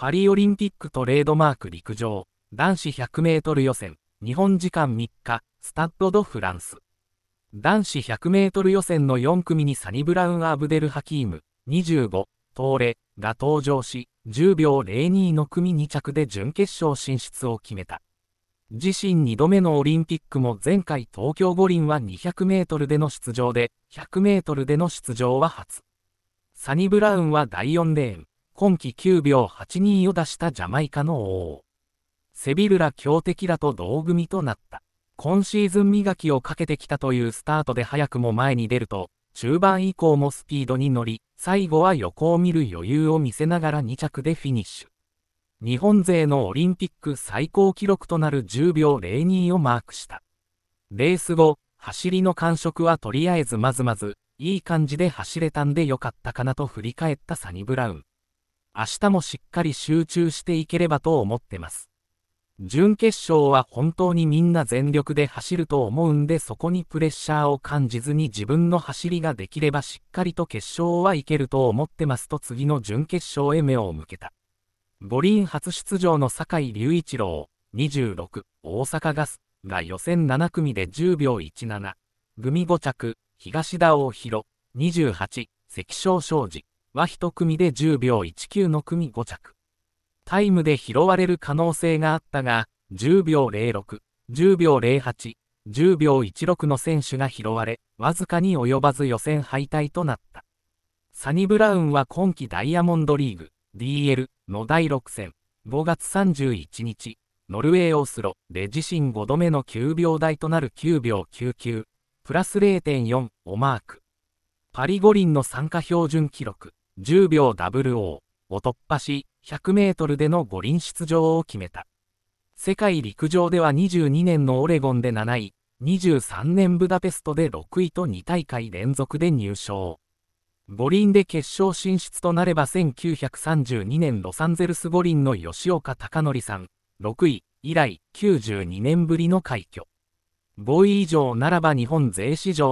パリオリンピックトレードマーク陸上、男子100メートル予選、日本時間3日、スタッド・ド・フランス。男子100メートル予選の4組にサニブラウン・アブデル・ハキーム、25、東レが登場し、10秒02の組2着で準決勝進出を決めた。自身2度目のオリンピックも前回東京五輪は200メートルでの出場で、100メートルでの出場は初。サニブラウンは第4レーン、今季9秒82を出したジャマイカの王。セビルラ強敵らと同組となった。今シーズン磨きをかけてきたというスタートで早くも前に出ると、中盤以降もスピードに乗り、最後は横を見る余裕を見せながら2着でフィニッシュ。日本勢のオリンピック最高記録となる10秒02をマークした。レース後、走りの感触はとりあえずまずまず、いい感じで走れたんでよかったかなと振り返ったサニブラウン。明日もしっかり集中していければと思ってます。準決勝は本当にみんな全力で走ると思うんでそこにプレッシャーを感じずに自分の走りができればしっかりと決勝はいけると思ってますと次の準決勝へ目を向けた。五輪初出場の酒井隆一郎、26、大阪ガスが予選7組で10秒17、組5着、東田大弘、28、関翔昌司、は1組で10秒19の組5着。タイムで拾われる可能性があったが、10秒06、10秒08、10秒16の選手が拾われ、わずかに及ばず予選敗退となった。サニブラウンは今季ダイヤモンドリーグ DL の第6戦、5月31日、ノルウェーオスロで自身5度目の9秒台となる9秒99、プラス0.4をマーク。パリ五輪の参加標準記録、10秒 WO を突破し、100メートルでの五輪出場を決めた。世界陸上では22年のオレゴンで7位、23年ブダペストで6位と2大会連続で入賞。五輪で決勝進出となれば1932年ロサンゼルス五輪の吉岡貴則さん、6位以来92年ぶりの快挙。5位以上ならば日本税史上